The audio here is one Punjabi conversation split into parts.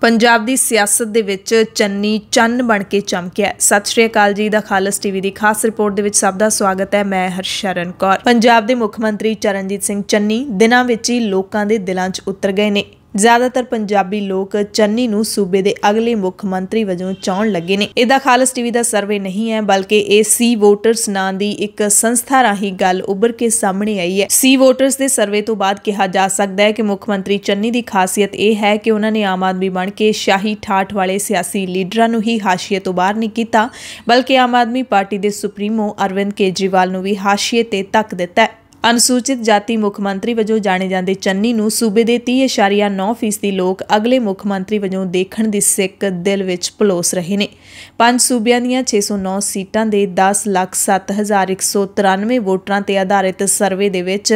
ਪੰਜਾਬ ਦੀ ਸਿਆਸਤ ਦੇ ਵਿੱਚ ਚੰਨੀ ਚੰਨ ਬਣ ਕੇ ਚਮਕਿਆ ਸਤਿ ਸ਼੍ਰੀ ਅਕਾਲ ਜੀ ਦਾ ਖਾਲਸ ਟੀਵੀ ਦੀ ਖਾਸ ਰਿਪੋਰਟ ਦੇ ਵਿੱਚ ਸਭ ਦਾ ਸਵਾਗਤ ਹੈ ਮੈਂ ਹਰਸ਼ਰਨ ਕੌਰ ਪੰਜਾਬ ਦੇ ਮੁੱਖ ਮੰਤਰੀ ਚਰਨਜੀਤ ਸਿੰਘ ਚੰਨੀ ਦਿਨਾਂ ਵਿੱਚ ਹੀ ਲੋਕਾਂ ਦੇ ਦਿਲਾਂ 'ਚ ਉਤਰ ਗਏ ਨੇ ਜ਼ਿਆਦਾਤਰ ਪੰਜਾਬੀ ਲੋਕ ਚੰਨੀ ਨੂੰ ਸੂਬੇ ਦੇ ਅਗਲੇ ਮੁੱਖ ਮੰਤਰੀ ਵਜੋਂ ਚਾਹਣ ਲੱਗੇ ਨੇ ਇਹਦਾ ਖਾਲਸ ਟੀਵੀ ਦਾ ਸਰਵੇ ਨਹੀਂ ਹੈ ਬਲਕਿ ਇਹ ਸੀ ਵੋਟਰਸ ਨਾਂ ਦੀ ਇੱਕ ਸੰਸਥਾ ਰਾਹੀਂ ਗੱਲ ਉੱਭਰ ਕੇ ਸਾਹਮਣੇ ਆਈ ਹੈ ਸੀ ਵੋਟਰਸ ਦੇ ਸਰਵੇ ਤੋਂ ਬਾਅਦ ਕਿਹਾ ਜਾ ਸਕਦਾ ਹੈ ਕਿ ਮੁੱਖ ਮੰਤਰੀ ਚੰਨੀ ਦੀ ਖਾਸੀਅਤ ਇਹ ਹੈ ਕਿ ਉਹਨਾਂ ਨੇ ਆਮ ਆਦਮੀ ਬਣ ਕੇ ਸ਼ਾਹੀ ਠਾਠ ਵਾਲੇ ਸਿਆਸੀ ਲੀਡਰਾਂ ਨੂੰ ਹੀ ਹਾਸ਼ੀਏ ਤੋਂ ਬਾਹਰ ਨਹੀਂ ਕੀਤਾ ਬਲਕਿ ਆਮ ਆਦਮੀ ਪਾਰਟੀ ਦੇ ਸੁਪਰੀਮੋ ਅਰਵਿੰਦ ਕੇਜਰੀਵਾਲ ਨੂੰ ਵੀ ਹਾਸ਼ੀਏ ਤੇ ਤੱਕ ਦਿੱਤਾ ਹੈ ਅਨੁਸੂਚਿਤ ਜਾਤੀ ਮੁੱਖ ਮੰਤਰੀ ਵਜੋਂ ਜਾਣੇ ਜਾਂਦੇ ਚੰਨੀ ਨੂੰ ਸੂਬੇ ਦੇ 30.9 ਫੀਸਦੀ ਲੋਕ ਅਗਲੇ ਮੁੱਖ ਮੰਤਰੀ ਵਜੋਂ ਦੇਖਣ ਦੀ ਸਿੱਕ ਦਿਲ ਵਿੱਚ ਪਲੋਸ ਰਹੇ ਨੇ ਪੰਜ ਸੂਬਿਆਂ ਦੀਆਂ 609 ਸੀਟਾਂ ਦੇ 107193 ਵੋਟਰਾਂ ਤੇ ਆਧਾਰਿਤ ਸਰਵੇ ਦੇ ਵਿੱਚ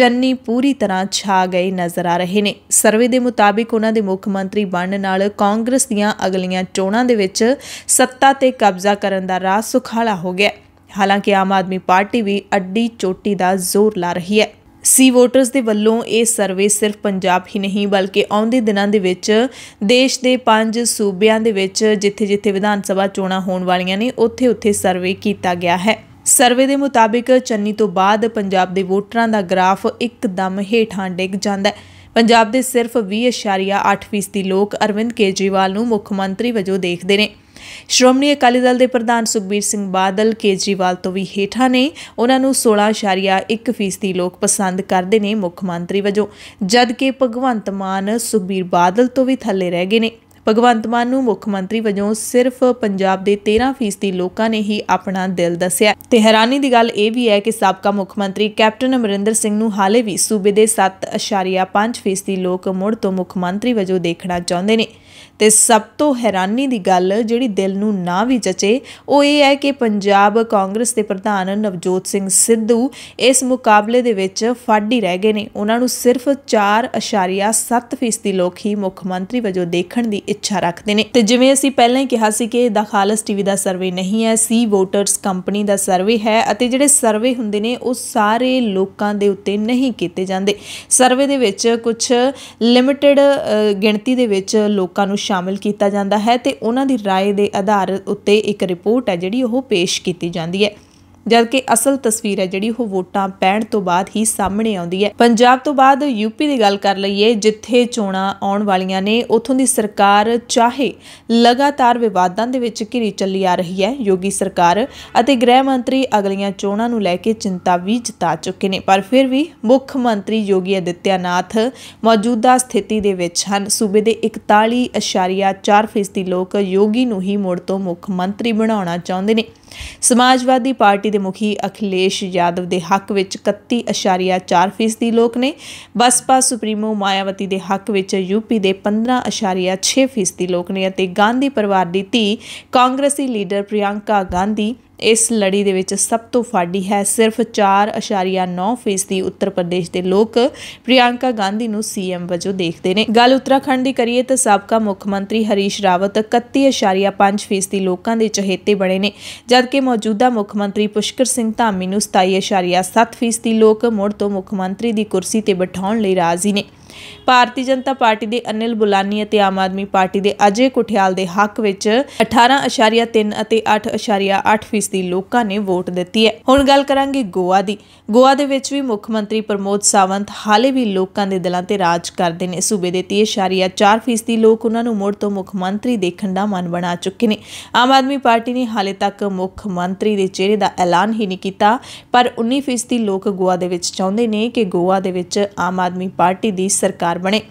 ਚੰਨੀ ਪੂਰੀ ਤਰ੍ਹਾਂ ਛਾ ਗਏ ਨਜ਼ਰ ਆ ਰਹੇ ਨੇ ਸਰਵੇ ਦੇ ਮੁਤਾਬਿਕ ਉਹਨਾਂ ਦੇ ਮੁੱਖ ਮੰਤਰੀ ਬਣਨ ਨਾਲ ਕਾਂਗਰਸ ਦੀਆਂ ਅਗਲੀਆਂ ਚੋਣਾਂ ਦੇ ਵਿੱਚ ਸੱਤਾ ਤੇ ਕਬਜ਼ਾ ਕਰਨ ਦਾ ਰਾਹ ਸੁਖਾਲਾ ਹੋ ਗਿਆ ਹਾਲਾਂਕਿ ਆਮ ਆਦਮੀ ਪਾਰਟੀ ਵੀ ਅੱਡੀ ਚੋਟੀ ਦਾ ਜ਼ੋਰ ਲਾ ਰਹੀ ਹੈ ਸੀ ਵੋਟਰਸ ਦੇ ਵੱਲੋਂ ਇਹ ਸਰਵੇ ਸਿਰਫ ਪੰਜਾਬ ਹੀ ਨਹੀਂ ਬਲਕਿ ਆਉਂਦੇ ਦਿਨਾਂ ਦੇ ਵਿੱਚ ਦੇਸ਼ ਦੇ ਪੰਜ ਸੂਬਿਆਂ ਦੇ ਵਿੱਚ ਜਿੱਥੇ-ਜਿੱਥੇ ਵਿਧਾਨ ਸਭਾ ਚੋਣਾਂ ਹੋਣ ਵਾਲੀਆਂ ਨੇ ਉੱਥੇ-ਉੱਥੇ ਸਰਵੇ ਕੀਤਾ ਗਿਆ ਹੈ ਸਰਵੇ ਦੇ ਮੁਤਾਬਿਕ ਚੰਨੀ ਤੋਂ ਬਾਅਦ ਪੰਜਾਬ ਦੇ ਵੋਟਰਾਂ ਦਾ ਗ੍ਰਾਫ ਇੱਕਦਮ ਹੇਠਾਂ ਡਿੱਗ ਜਾਂਦਾ ਹੈ ਪੰਜਾਬ ਦੇ ਸਿਰਫ 20.8% ਲੋਕ ਅਰਵਿੰਦ ਕੇਜਰੀਵਾਲ ਨੂੰ ਮੁੱਖ ਮੰਤਰੀ ਵਜੋਂ ਦੇਖਦੇ ਨੇ ਸ਼੍ਰੋਮਣੀ ਅਕਾਲੀ ਦਲ ਦੇ ਪ੍ਰਧਾਨ ਸੁਖਬੀਰ ਸਿੰਘ ਬਾਦਲ ਕੇਜਰੀਵਾਲ ਤੋਂ ਵੀ ਹੇਠਾਂ ਨੇ ਉਹਨਾਂ ਨੂੰ 16.1% ਲੋਕ ਪਸੰਦ ਕਰਦੇ ਨੇ ਮੁੱਖ ਮੰਤਰੀ ਵਜੋਂ ਜਦ ਕਿ ਭਗਵੰਤ ਮਾਨ ਸੁਖਬੀਰ ਬਾਦਲ ਤੋਂ ਵੀ ਥੱਲੇ ਰਹਿ ਗਏ ਨੇ ਭਗਵੰਤ ਮਾਨ ਨੂੰ ਮੁੱਖ ਮੰਤਰੀ ਵਜੋਂ ਸਿਰਫ ਪੰਜਾਬ ਦੇ 13% ਲੋਕਾਂ ਨੇ ਹੀ ਆਪਣਾ ਦਿਲ ਦੱਸਿਆ ਤੇ ਹੈਰਾਨੀ ਦੀ ਗੱਲ ਇਹ ਵੀ ਹੈ ਕਿ ਸਾਬਕਾ ਮੁੱਖ ਮੰਤਰੀ ਕੈਪਟਨ ਅਮਰਿੰਦਰ ਸਿੰਘ ਨੂੰ ਹਾਲੇ ਵੀ ਸੂਬੇ ਦੇ 7.5% ਲੋਕ ਮੁੜ ਤੋਂ ਮੁੱਖ ਮੰਤਰੀ ਵਜੋਂ ਦੇਖਣਾ ਚਾਹੁੰਦੇ ਨੇ ਤੇ ਸਭ ਤੋਂ ਹੈਰਾਨੀ ਦੀ ਗੱਲ ਜਿਹੜੀ ਦਿਲ ਨੂੰ ਨਾ ਵੀ ਜਚੇ ਉਹ ਇਹ ਹੈ ਕਿ ਪੰਜਾਬ ਕਾਂਗਰਸ ਦੇ ਪ੍ਰਧਾਨ ਨਵਜੋਤ ਸਿੰਘ ਸਿੱਧੂ ਇਸ ਮੁਕਾਬਲੇ ਦੇ ਵਿੱਚ ਫੱਡ ਹੀ ਰਹਿ ਗਏ ਨੇ ਉਹਨਾਂ ਨੂੰ ਸਿਰਫ 4.7% ਲੋਕ ਹੀ ਮੁੱਖ ਮੰਤਰੀ ਵਜੋਂ ਦੇਖਣ ਦੀ ਇੱਛਾ ਰੱਖਦੇ ਨੇ ਤੇ ਜਿਵੇਂ ਅਸੀਂ ਪਹਿਲਾਂ ਹੀ ਕਿਹਾ ਸੀ ਕਿ ਦਾ ਖਾਲਸ ਟੀਵੀ ਦਾ ਸਰਵੇ ਨਹੀਂ ਹੈ ਸੀ ਵੋਟਰਸ ਕੰਪਨੀ ਦਾ ਸਰਵੇ ਹੈ ਅਤੇ ਜਿਹੜੇ ਸਰਵੇ ਹੁੰਦੇ ਨੇ ਉਹ ਸਾਰੇ ਲੋਕਾਂ ਦੇ ਉੱਤੇ ਨਹੀਂ ਕੀਤੇ ਜਾਂਦੇ ਸਰਵੇ ਦੇ ਵਿੱਚ ਕੁਝ ਲਿਮਿਟਿਡ ਗਿਣਤੀ ਦੇ ਵਿੱਚ ਲੋਕਾਂ ਨੂੰ ਸ਼ਾਮਿਲ ਕੀਤਾ ਜਾਂਦਾ ਹੈ ਤੇ ਉਹਨਾਂ ਦੀ رائے ਦੇ ਆਧਾਰ ਉੱਤੇ ਇੱਕ ਰਿਪੋਰਟ ਹੈ ਜਿਹੜੀ ਉਹ ਪੇਸ਼ ਕੀਤੀ ਜਾਂਦੀ ਹੈ ਜਦਕਿ ਅਸਲ ਤਸਵੀਰ ਹੈ ਜਿਹੜੀ ਉਹ ਵੋਟਾਂ ਪੈਣ ਤੋਂ ਬਾਅਦ ਹੀ ਸਾਹਮਣੇ ਆਉਂਦੀ ਹੈ ਪੰਜਾਬ ਤੋਂ ਬਾਅਦ ਯੂਪੀ ਦੀ ਗੱਲ ਕਰ ਲਈਏ ਜਿੱਥੇ ਚੋਣਾਂ ਆਉਣ ਵਾਲੀਆਂ ਨੇ ਉਥੋਂ ਦੀ ਸਰਕਾਰ ਚਾਹੇ ਲਗਾਤਾਰ ਵਿਵਾਦਾਂ ਦੇ ਵਿੱਚ ਘਿਰੀ ਚੱਲੀ ਆ ਰਹੀ ਹੈ ਯੋਗੀ ਸਰਕਾਰ ਅਤੇ ਗ੍ਰਹਿ ਮੰਤਰੀ ਅਗਲੀਆਂ ਚੋਣਾਂ ਨੂੰ ਲੈ ਕੇ ਚਿੰਤਾ ਵੀ ਜਤਾ ਚੁੱਕੇ ਨੇ ਪਰ ਫਿਰ ਵੀ ਮੁੱਖ ਮੰਤਰੀ ਯੋਗੀ ਆਦਿੱਤਿਆਨਾਥ ਮੌਜੂਦਾ ਸਥਿਤੀ ਦੇ ਵਿੱਚ ਹਨ ਸੂਬੇ ਦੇ 41.4% ਲੋਕ ਯੋਗੀ ਨੂੰ ਹੀ ਮੁੜ ਤੋਂ ਮੁੱਖ ਮੰਤਰੀ ਬਣਾਉਣਾ ਚਾਹੁੰਦੇ ਨੇ ਸਮਾਜਵਾਦੀ ਪਾਰਟੀ ਦੇ ਮੁਖੀ ਅਖਿਲੇਸ਼ ਯਾਦਵ ਦੇ ਹੱਕ ਵਿੱਚ 31.4% ਦੀ ਲੋਕ ਨੇ ਬਸਪਾ ਸੁਪਰੀਮੋ ਮਾਇਆਵਤੀ ਦੇ ਹੱਕ ਵਿੱਚ ਯੂਪੀ ਦੇ 15.6% ਦੀ ਲੋਕ ਨੇ ਅਤੇ ਗਾਂਧੀ ਪਰਿਵਾਰ ਦੀ ਧੀ ਕਾਂਗਰਸੀ ਲੀਡਰ ਪ੍ਰਿਯੰਕਾ ਗਾਂਧੀ ਇਸ ਲੜੀ ਦੇ ਵਿੱਚ ਸਭ ਤੋਂ ਫਾੜੀ ਹੈ ਸਿਰਫ 4.9% ਉੱਤਰ ਪ੍ਰਦੇਸ਼ ਦੇ ਲੋਕ ਪ੍ਰਿਆੰਕਾ ਗਾਂਧੀ ਨੂੰ ਸੀਐਮ ਵਜੋਂ ਦੇਖਦੇ ਨੇ ਗੱਲ ਉੱਤਰਾਖੰਡ ਦੀ ਕਰੀਏ ਤਾਂ ਸਾਬਕਾ ਮੁੱਖ ਮੰਤਰੀ ਹਰੀਸ਼ ਰਾਵਤ 31.5% ਲੋਕਾਂ ਦੇ ਚਹੇਤੇ ਬਣੇ ਨੇ ਜਦਕਿ ਮੌਜੂਦਾ ਮੁੱਖ ਮੰਤਰੀ ਪੁਸ਼ਕਰ ਸਿੰਘ ਧਾਮੀ ਨੂੰ 27.7% ਲੋਕ ਮੁੜ ਤੋਂ ਮੁੱਖ ਮੰਤਰੀ ਦੀ ਕੁਰਸੀ ਤੇ ਬਿਠਾਉਣ ਲਈ ਰਾਜ਼ੀ ਨੇ ਭਾਰਤੀ ਜਨਤਾ ਪਾਰਟੀ ਦੇ ਅਨਿਲ ਬੁਲਾਨੀ ਅਤੇ ਆਮ ਆਦਮੀ ਪਾਰਟੀ ਦੇ ਅਜੇ ਕੁਠਿਆਲ ਦੇ ਹੱਕ ਵਿੱਚ 18.3 ਅਤੇ 8.8 ਫੀਸਦੀ ਲੋਕਾਂ ਨੇ ਵੋਟ ਦਿੱਤੀ ਹੈ ਹੁਣ ਗੱਲ ਕਰਾਂਗੇ ਗੋਆ ਦੀ ਗੋਆ ਦੇ ਵਿੱਚ ਵੀ ਮੁੱਖ ਮੰਤਰੀ ਪ੍ਰਮੋਦ ਸਾਵੰਤ ਹਾਲੇ ਵੀ ਲੋਕਾਂ ਦੇ ਦਿਲਾਂ ਤੇ ਰਾਜ ਕਰਦੇ ਨੇ ਸੂਬੇ ਦੇ 3.4% ਫੀਸਦੀ ਲੋਕ ਉਹਨਾਂ ਨੂੰ ਮੁੜ ਤੋਂ ਮੁੱਖ ਮੰਤਰੀ ਦੇਖਣ ਦਾ ਮਨ ਬਣਾ ਚੁੱਕੇ ਨੇ ਆਮ ਆਦਮੀ ਪਾਰਟੀ ਨੇ ਹਾਲੇ ਤੱਕ ਮੁੱਖ ਮੰਤਰੀ ਦੇ ਚਿਹਰੇ ਦਾ ਐਲਾਨ ਹੀ ਨਹੀਂ ਕੀਤਾ ਪਰ 19 ਫੀਸਦੀ ਲੋਕ ਗੋਆ ਦੇ ਵਿੱਚ ਚਾਹੁੰਦੇ ਨੇ ਕਿ ਗੋਆ ਦੇ ਵਿੱਚ ਆਮ ਆਦਮੀ ਪਾਰਟੀ ਦੀ ਸਰਕਾਰ ਬਣੇ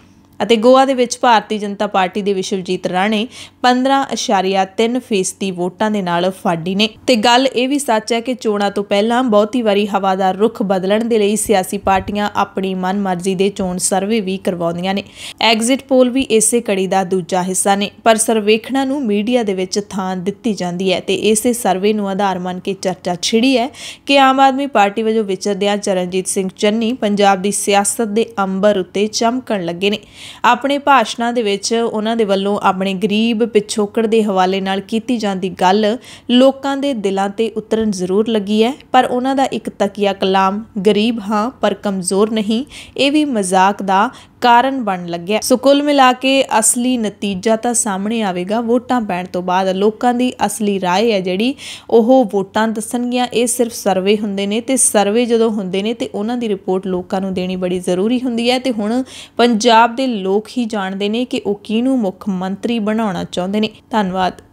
ਅਤੇ ਗੋਆ ਦੇ ਵਿੱਚ ਭਾਰਤੀ ਜਨਤਾ ਪਾਰਟੀ ਦੇ ਵਿਸ਼ਵਜੀਤ ਰਾਣੇ 15.3 ਫੀਸਦੀ ਵੋਟਾਂ ਦੇ ਨਾਲ ਫਾਡੀ ਨੇ ਤੇ ਗੱਲ ਇਹ ਵੀ ਸੱਚ ਹੈ ਕਿ ਚੋਣਾਂ ਤੋਂ ਪਹਿਲਾਂ ਬਹੁਤੀ ਵਾਰੀ ਹਵਾ ਦਾ ਰੁਖ ਬਦਲਣ ਦੇ ਲਈ ਸਿਆਸੀ ਪਾਰਟੀਆਂ ਆਪਣੀ ਮਨਮਰਜ਼ੀ ਦੇ ਚੋਣ ਸਰਵੇ ਵੀ ਕਰਵਾਉਂਦੀਆਂ ਨੇ ਐਗਜ਼ਿਟ ਪੋਲ ਵੀ ਇਸੇ ਕੜੀ ਦਾ ਦੂਜਾ ਹਿੱਸਾ ਨੇ ਪਰ ਸਰਵੇਖਣਾ ਨੂੰ ਮੀਡੀਆ ਦੇ ਵਿੱਚ ਥਾਂ ਦਿੱਤੀ ਜਾਂਦੀ ਹੈ ਤੇ ਇਸੇ ਸਰਵੇ ਨੂੰ ਆਧਾਰ ਮੰਨ ਕੇ ਚਰਚਾ ਛਿੜੀ ਹੈ ਕਿ ਆਮ ਆਦਮੀ ਪਾਰਟੀ ਵੱਲੋਂ ਵਿਚਰਦਿਆਂ ਚਰਨਜੀਤ ਸਿੰਘ ਚੰਨੀ ਪੰਜਾਬ ਦੀ ਸਿਆਸਤ ਦੇ ਅੰਬਰ ਉੱਤੇ ਚਮਕਣ ਲੱਗੇ ਨੇ ਆਪਣੇ ਭਾਸ਼ਣਾਂ ਦੇ ਵਿੱਚ ਉਹਨਾਂ ਦੇ ਵੱਲੋਂ ਆਪਣੇ ਗਰੀਬ ਪਿਛੋਕੜ ਦੇ ਹਵਾਲੇ ਨਾਲ ਕੀਤੀ ਜਾਂਦੀ ਗੱਲ ਲੋਕਾਂ ਦੇ ਦਿਲਾਂ ਤੇ ਉਤਰਨ ਜ਼ਰੂਰ ਲੱਗੀ ਹੈ ਪਰ ਉਹਨਾਂ ਦਾ ਇੱਕ ਤਕੀਆ ਕਲਾਮ ਗਰੀਬ ਹਾਂ ਪਰ ਕਮਜ਼ੋਰ ਨਹੀਂ ਇਹ ਵੀ ਮਜ਼ਾਕ ਦਾ ਕਾਰਨ ਬਣ ਲੱਗਿਆ ਸੋ ਕੁੱਲ ਮਿਲਾ ਕੇ ਅਸਲੀ ਨਤੀਜਾ ਤਾਂ ਸਾਹਮਣੇ ਆਵੇਗਾ ਵੋਟਾਂ ਪੈਣ ਤੋਂ ਬਾਅਦ ਲੋਕਾਂ ਦੀ ਅਸਲੀ رائے ਹੈ ਜਿਹੜੀ ਉਹ ਵੋਟਾਂ ਦੱਸਣਗੀਆਂ ਇਹ ਸਿਰਫ ਸਰਵੇ ਹੁੰਦੇ ਨੇ ਤੇ ਸਰਵੇ ਜਦੋਂ ਹੁੰਦੇ ਨੇ ਤੇ ਉਹਨਾਂ ਦੀ ਰਿਪੋਰਟ ਲੋਕਾਂ ਨੂੰ ਦੇਣੀ ਬੜੀ ਜ਼ਰੂਰੀ ਹੁੰਦੀ ਹੈ ਤੇ ਹੁਣ ਪੰਜਾਬ ਦੇ ਲੋਕ ਹੀ ਜਾਣਦੇ ਨੇ ਕਿ ਉਹ ਕਿਹਨੂੰ ਮੁੱਖ ਮੰਤਰੀ ਬਣਾਉਣਾ ਚਾਹੁੰਦੇ ਨੇ ਧੰਨਵਾਦ